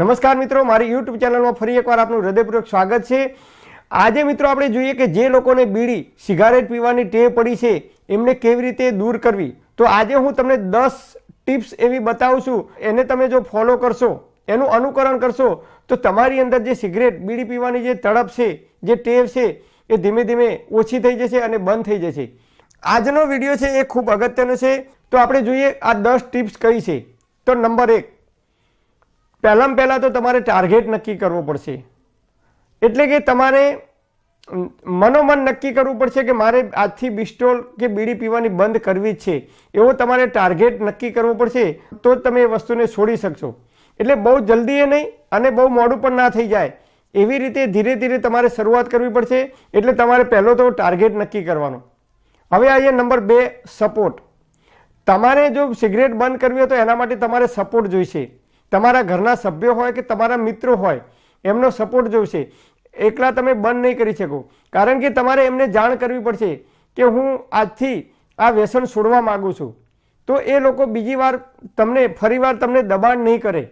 નમસ્કાર મિત્રો મારી યુટ્યુબ ચેનલમાં ફરી એકવાર આપનું હૃદયપૂર્વક સ્વાગત છે આજે મિત્રો આપણે જોઈએ કે જે લોકોને બીડી સિગારેટ પીવાની ટેવ પડી છે એમને કેવી રીતે દૂર કરવી તો આજે હું તમને દસ ટિપ્સ એવી બતાવું છું એને તમે જો ફોલો કરશો એનું અનુકરણ કરશો તો તમારી અંદર જે સિગરેટ બીડી પીવાની જે તડપ છે જે ટેવ છે એ ધીમે ધીમે ઓછી થઈ જશે અને બંધ થઈ જશે આજનો વિડીયો છે એ ખૂબ અગત્યનો છે તો આપણે જોઈએ આ દસ ટિપ્સ કઈ છે તો નંબર એક પહેલાં પહેલાં તો તમારે ટાર્ગેટ નક્કી કરવો પડશે એટલે કે તમારે મનોમન નક્કી કરવું પડશે કે મારે આજથી બિસ્ટોલ કે બીડી પીવાની બંધ કરવી જ છે એવો તમારે ટાર્ગેટ નક્કી કરવો પડશે તો તમે એ વસ્તુને છોડી શકશો એટલે બહુ જલ્દી એ નહીં અને બહુ મોડું પણ ના થઈ જાય એવી રીતે ધીરે ધીરે તમારે શરૂઆત કરવી પડશે એટલે તમારે પહેલો તો ટાર્ગેટ નક્કી કરવાનો હવે આવીએ નંબર બે સપોર્ટ તમારે જો સિગરેટ બંધ કરવી હોય તો એના માટે તમારે સપોર્ટ જોઈશે તમારા ઘરના સભ્યો હોય કે તમારા મિત્રો હોય એમનો સપોર્ટ જોઈશે એકલા તમે બંધ નહીં કરી શકો કારણ કે તમારે એમને જાણ કરવી પડશે કે હું આજથી આ વ્યસન છોડવા માગું છું તો એ લોકો બીજી વાર તમને ફરીવાર તમને દબાણ નહીં કરે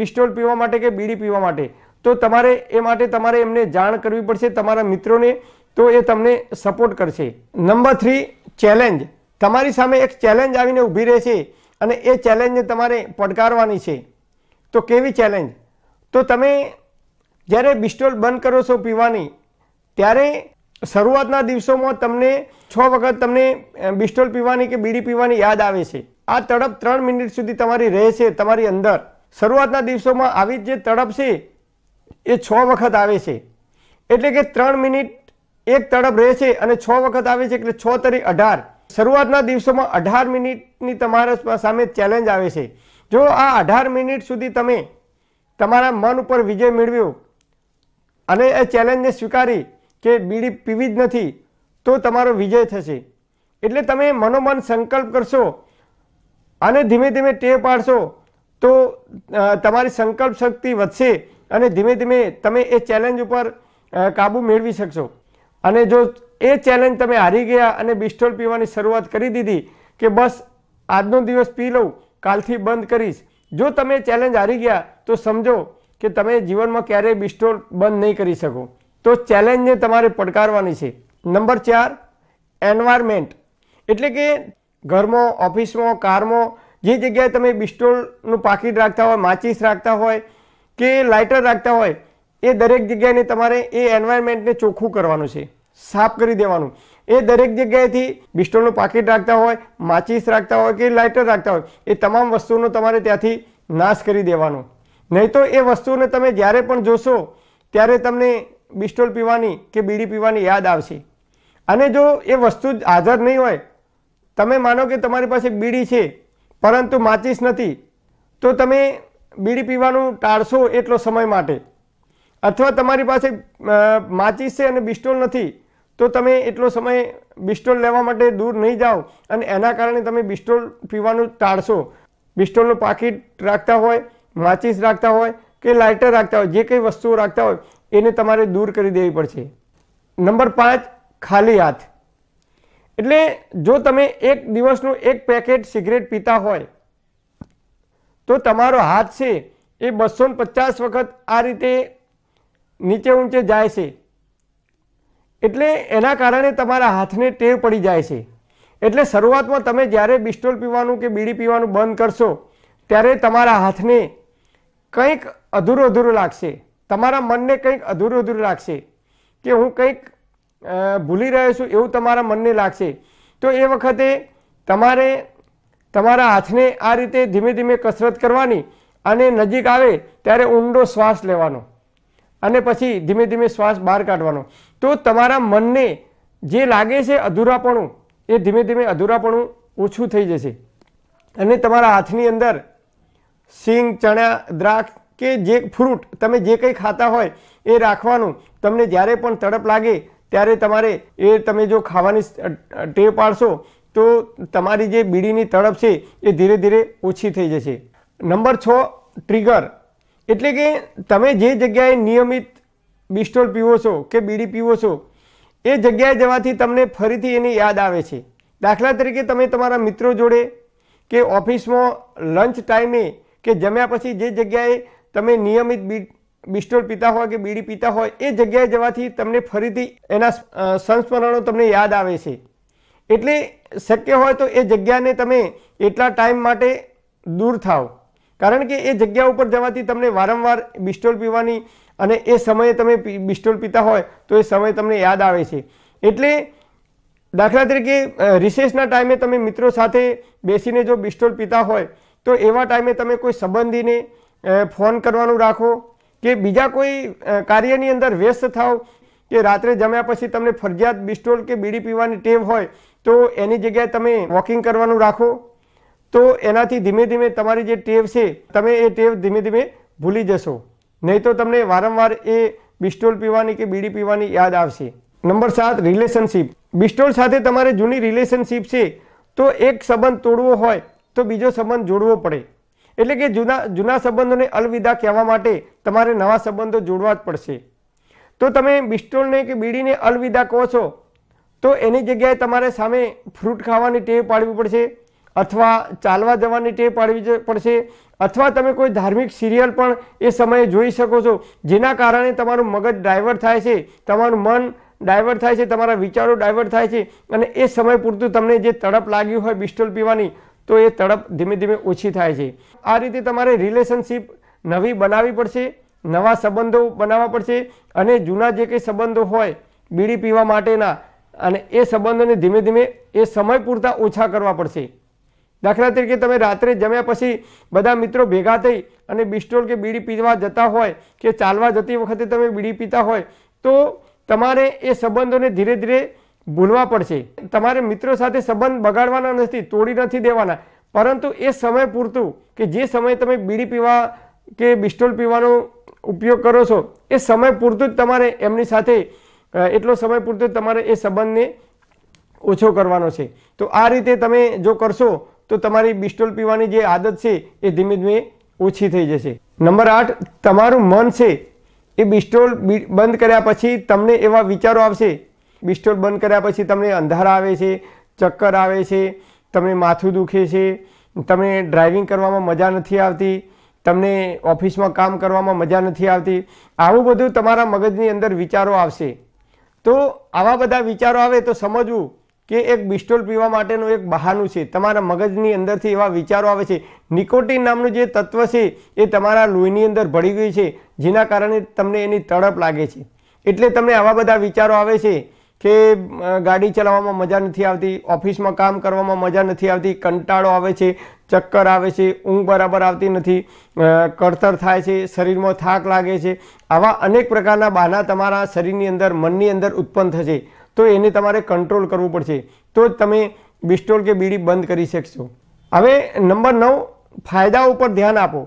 બિસ્ટોલ પીવા માટે કે બીડી પીવા માટે તો તમારે એ માટે તમારે એમને જાણ કરવી પડશે તમારા મિત્રોને તો એ તમને સપોર્ટ કરશે નંબર થ્રી ચેલેન્જ તમારી સામે એક ચેલેન્જ આવીને ઊભી રહેશે અને એ ચેલેન્જને તમારે પડકારવાની છે તો કેવી ચેલેન્જ તો તમે જ્યારે બિસ્ટોલ બંધ કરો છો પીવાની ત્યારે શરૂઆતના દિવસોમાં તમને છ વખત તમને બિસ્ટોલ પીવાની કે બીડી પીવાની યાદ આવે છે આ તડપ ત્રણ મિનિટ સુધી તમારી રહે છે તમારી અંદર શરૂઆતના દિવસોમાં આવી જે તડપ છે એ છ વખત આવે છે એટલે કે ત્રણ મિનિટ એક તડપ રહે છે અને છ વખત આવે છે એટલે છ તરી અઢાર શરૂઆતના દિવસોમાં અઢાર મિનિટની તમારા સામે ચેલેન્જ આવે છે જો આ અઢાર મિનિટ સુધી તમે તમારા મન ઉપર વિજય મેળવ્યો અને એ ચેલેન્જને સ્વીકારી કે બીડી પીવી જ નથી તો તમારો વિજય થશે એટલે તમે મનોમન સંકલ્પ કરશો અને ધીમે ધીમે ટે પાડશો તો તમારી સંકલ્પ શક્તિ વધશે અને ધીમે ધીમે તમે એ ચેલેન્જ ઉપર કાબુ મેળવી શકશો અને જો એ ચેલેન્જ તમે હારી ગયા અને બિસ્ટોલ પીવાની શરૂઆત કરી દીધી કે બસ આજનો દિવસ પી લઉં કાલથી બંધ કરીશ જો તમે ચેલેન્જ હારી ગયા તો સમજો કે તમે જીવનમાં ક્યારેય બિસ્ટોલ બંધ નહીં કરી શકો તો ચેલેન્જને તમારે પડકારવાની છે નંબર ચાર એન્વાયરમેન્ટ એટલે કે ઘરમાં ઓફિસમાં કારમાં જે જગ્યાએ તમે બિસ્ટોલનું પાકીટ રાખતા હોય માચીસ રાખતા હોય કે લાઇટર રાખતા હોય એ દરેક જગ્યાને તમારે એ એન્વાયરમેન્ટને ચોખ્ખું કરવાનું છે સાફ કરી દેવાનું એ દરેક જગ્યાએથી બિસ્ટોલનું પાકીટ રાખતા હોય માચિસ રાખતા હોય કે લાઇટર રાખતા હોય એ તમામ વસ્તુઓનો તમારે ત્યાંથી નાશ કરી દેવાનો નહીં તો એ વસ્તુને તમે જ્યારે પણ જોશો ત્યારે તમને બિસ્ટોલ પીવાની કે બીડી પીવાની યાદ આવશે અને જો એ વસ્તુ હાજર નહીં હોય તમે માનો કે તમારી પાસે બીડી છે પરંતુ માચિસ નથી તો તમે બીડી પીવાનું ટાળશો એટલો સમય માટે અથવા તમારી પાસે માચિસ છે અને બિસ્ટોલ નથી તો તમે એટલો સમય બિસ્ટોલ લેવા માટે દૂર નહીં જાઓ અને એના કારણે તમે બિસ્ટોલ પીવાનું ટાળશો બિસ્ટોલનું પાકીટ રાખતા હોય માચિસ રાખતા હોય કે લાઇટર રાખતા હોય જે કંઈ વસ્તુઓ રાખતા હોય એને તમારે દૂર કરી દેવી પડશે નંબર પાંચ ખાલી હાથ એટલે જો તમે એક દિવસનું એક પેકેટ સિગરેટ પીતા હોય તો તમારો હાથ છે એ બસો પચાસ વખત આ રીતે નીચે ઊંચે જાય છે એટલે એના કારણે તમારા હાથને ટેવ પડી જાય છે એટલે શરૂઆતમાં તમે જ્યારે બિસ્ટોલ પીવાનું કે બીડી પીવાનું બંધ કરશો ત્યારે તમારા હાથને કંઈક અધૂરું અધૂરું લાગશે તમારા મનને કંઈક અધૂરું અધૂરું લાગશે કે હું કંઈક ભૂલી રહ્યો છું એવું તમારા મનને લાગશે તો એ વખતે તમારે તમારા હાથને આ રીતે ધીમે ધીમે કસરત કરવાની અને નજીક આવે ત્યારે ઊંડો શ્વાસ લેવાનો અને પછી ધીમે ધીમે શ્વાસ બહાર કાઢવાનો તો તમારા મનને જે લાગે છે અધૂરાપણું એ ધીમે ધીમે અધૂરાપણું ઓછું થઈ જશે અને તમારા હાથની અંદર સિંગ ચણા દ્રાક્ષ કે જે ફ્રૂટ તમે જે કંઈ ખાતા હોય એ રાખવાનું તમને જ્યારે પણ તડપ લાગે ત્યારે તમારે એ તમે જો ખાવાની ટેવ પાડશો તો તમારી જે બીડીની તડપ છે એ ધીરે ધીરે ઓછી થઈ જશે નંબર છ ટ્રિગર એટલે કે તમે જે જગ્યાએ નિયમિત બિસ્ટોલ પીવો છો કે બીડી પીવો છો એ જગ્યાએ જવાથી તમને ફરીથી એની યાદ આવે છે દાખલા તરીકે તમે તમારા મિત્રો જોડે કે ઓફિસમાં લંચ ટાઈમે કે જમ્યા પછી જે જગ્યાએ તમે નિયમિત બિસ્ટોલ પીતા હોય કે બીડી પીતા હોય એ જગ્યાએ જવાથી તમને ફરીથી એના સંસ્મરણો તમને યાદ આવે છે એટલે શક્ય હોય તો એ જગ્યાને તમે એટલા ટાઈમ માટે દૂર થાવ કારણ કે એ જગ્યા ઉપર જવાથી તમને વારંવાર બિસ્ટોલ પીવાની અને એ સમયે તમે બિસ્ટોલ પીતા હોય તો એ સમય તમને યાદ આવે છે એટલે દાખલા તરીકે રિસેસના ટાઈમે તમે મિત્રો સાથે બેસીને જો બિસ્ટોલ પીતા હોય તો એવા ટાઈમે તમે કોઈ સંબંધીને ફોન કરવાનું રાખો કે બીજા કોઈ કાર્યની અંદર વ્યસ્ત થાવ કે રાત્રે જમ્યા પછી તમને ફરજિયાત બિસ્ટોલ કે બીડી પીવાની ટેવ હોય તો એની જગ્યાએ તમે વોકિંગ કરવાનું રાખો તો એનાથી ધીમે ધીમે તમારી જે ટેવ છે તમે એ ટેવ ધીમે ધીમે ભૂલી જશો નહીં તો તમને વારંવાર એ બિસ્ટોલ પીવાની કે બીડી પીવાની યાદ આવશે નંબર સાત રિલેશનશીપ બિસ્ટોલ સાથે તમારે જૂની રિલેશનશિપ છે તો એક સંબંધ તોડવો હોય તો બીજો સંબંધ જોડવો પડે એટલે કે જૂના જૂના સંબંધોને અલવિદા કહેવા માટે તમારે નવા સંબંધો જોડવા જ પડશે તો તમે બિસ્ટોલને કે બીડીને અલવિદા કહો છો તો એની જગ્યાએ તમારે સામે ફ્રૂટ ખાવાની ટેવ પાડવી પડશે અથવા ચાલવા જવાની ટેવ પાડવી પડશે અથવા તમે કોઈ ધાર્મિક સિરિયલ પણ એ સમયે જોઈ શકો છો જેના કારણે તમારું મગજ ડાયવર્ટ થાય છે તમારું મન ડાયવર્ટ થાય છે તમારા વિચારો ડાયવર્ટ થાય છે અને એ સમય પૂરતું તમને જે તડપ લાગ્યું હોય બિસ્ટોલ પીવાની તો એ તડપ ધીમે ધીમે ઓછી થાય છે આ રીતે તમારે રિલેશનશીપ નવી બનાવવી પડશે નવા સંબંધો બનાવવા પડશે અને જૂના જે કંઈ સંબંધો હોય બીડી પીવા માટેના અને એ સંબંધોને ધીમે ધીમે એ સમય પૂરતા ઓછા કરવા પડશે દાખલા તરીકે તમે રાત્રે જમ્યા પછી બધા મિત્રો ભેગા થઈ અને બિસ્ટોલ કે બીડી પીવા જતા હોય કે ચાલવા જતી વખતે તમે બીડી પીતા હોય તો તમારે એ સંબંધોને ધીરે ધીરે ભૂલવા પડશે તમારે મિત્રો સાથે સંબંધ બગાડવાના નથી તોડી નથી દેવાના પરંતુ એ સમય પૂરતું કે જે સમયે તમે બીડી પીવા કે બિસ્ટોલ પીવાનો ઉપયોગ કરો છો એ સમય પૂરતું જ તમારે એમની સાથે એટલો સમય પૂરતો તમારે એ સંબંધને ઓછો કરવાનો છે તો આ રીતે તમે જો કરશો તો તમારી બિસ્ટોલ પીવાની જે આદત છે એ ધીમે ધીમે ઓછી થઈ જશે નંબર આઠ તમારું મન છે એ બિસ્ટોલ બંધ કર્યા પછી તમને એવા વિચારો આવશે બિસ્ટોલ બંધ કર્યા પછી તમને અંધારા આવે છે ચક્કર આવે છે તમને માથું દુખે છે તમને ડ્રાઇવિંગ કરવામાં મજા નથી આવતી તમને ઓફિસમાં કામ કરવામાં મજા નથી આવતી આવું બધું તમારા મગજની અંદર વિચારો આવશે તો આવા બધા વિચારો આવે તો સમજવું કે એક બિસ્ટોલ પીવા માટેનું એક બહાનું છે તમારા મગજની અંદરથી એવા વિચારો આવે છે નિકોટીન નામનું જે તત્વ છે એ તમારા લોહીની અંદર ભળી ગયું છે જેના કારણે તમને એની તડપ લાગે છે એટલે તમને આવા બધા વિચારો આવે છે કે ગાડી ચલાવવામાં મજા નથી આવતી ઓફિસમાં કામ કરવામાં મજા નથી આવતી કંટાળો આવે છે ચક્કર આવે છે ઊંઘ બરાબર આવતી નથી કડતર થાય છે શરીરમાં થાક લાગે છે આવા અનેક પ્રકારના બહાના તમારા શરીરની અંદર મનની અંદર ઉત્પન્ન થશે તો એને તમારે કંટ્રોલ કરવું પડશે તો જ તમે બિસ્ટોલ કે બીડી બંધ કરી શકશો હવે નંબર નવ ફાયદા ઉપર ધ્યાન આપો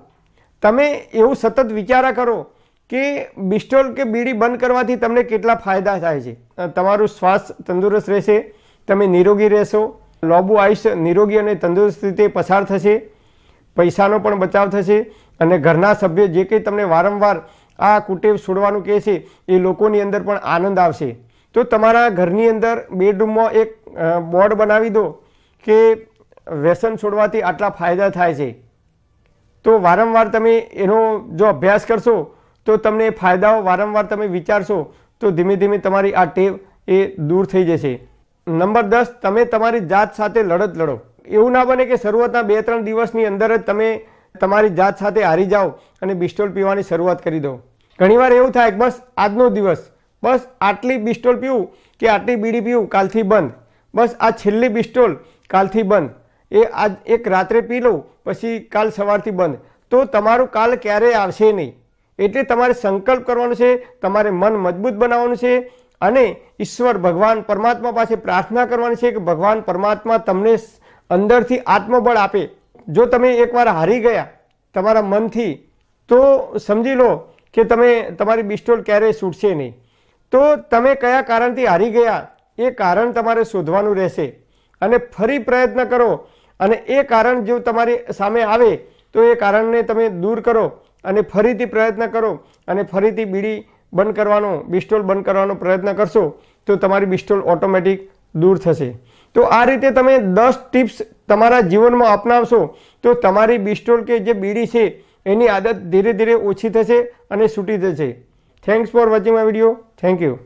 તમે એવું સતત વિચારા કરો કે બિસ્ટોલ કે બીડી બંધ કરવાથી તમને કેટલા ફાયદા થાય છે તમારું શ્વાસ તંદુરસ્ત રહેશે તમે નિરોગી રહેશો લોબુ આયુષ્ય નિરોગી અને તંદુરસ્ત રીતે પસાર થશે પૈસાનો પણ બચાવ થશે અને ઘરના સભ્યો જે કંઈ તમને વારંવાર આ કુટેવ છોડવાનું કહે છે એ લોકોની અંદર પણ આનંદ આવશે તો તમારા ઘરની અંદર બેડરૂમમાં એક બોર્ડ બનાવી દો કે વ્યસન છોડવાથી આટલા ફાયદા થાય છે તો વારંવાર તમે એનો જો અભ્યાસ કરશો તો તમને ફાયદાઓ વારંવાર તમે વિચારશો તો ધીમે ધીમે તમારી આ ટેવ એ દૂર થઈ જશે નંબર દસ તમે તમારી જાત સાથે લડત લડો એવું ના બને કે શરૂઆતના બે ત્રણ દિવસની અંદર જ તમે તમારી જાત સાથે હારી જાઓ અને બિસ્ટોલ પીવાની શરૂઆત કરી દો ઘણીવાર એવું થાય કે બસ આજનો દિવસ બસ આટલી બિસ્ટોલ પીવું કે આટલી બીડી પીવું કાલથી બંધ બસ આ છેલ્લી બિસ્ટોલ કાલથી બંધ એ આજ એક રાત્રે પી લઉં પછી કાલ સવારથી બંધ તો તમારું કાલ ક્યારેય આવશે નહીં એટલે તમારે સંકલ્પ કરવાનો છે તમારે મન મજબૂત બનાવવાનું છે અને ઈશ્વર ભગવાન પરમાત્મા પાસે પ્રાર્થના કરવાની છે કે ભગવાન પરમાત્મા તમને અંદરથી આત્મબળ આપે જો તમે એકવાર હારી ગયા તમારા મનથી તો સમજી લો કે તમે તમારી બિસ્ટોલ ક્યારેય છૂટશે નહીં તો તમે કયા કારણથી હારી ગયા એ કારણ તમારે શોધવાનું રહેશે અને ફરી પ્રયત્ન કરો અને એ કારણ જો તમારી સામે આવે તો એ કારણને તમે દૂર કરો અને ફરીથી પ્રયત્ન કરો અને ફરીથી બીડી બંધ કરવાનો બિસ્ટોલ બંધ કરવાનો પ્રયત્ન કરશો તો તમારી બિસ્ટોલ ઓટોમેટિક દૂર થશે તો આ રીતે તમે દસ ટિપ્સ તમારા જીવનમાં અપનાવશો તો તમારી બિસ્ટોલ કે જે બીડી છે એની આદત ધીરે ધીરે ઓછી થશે અને છૂટી જશે thanks for watching my video thank you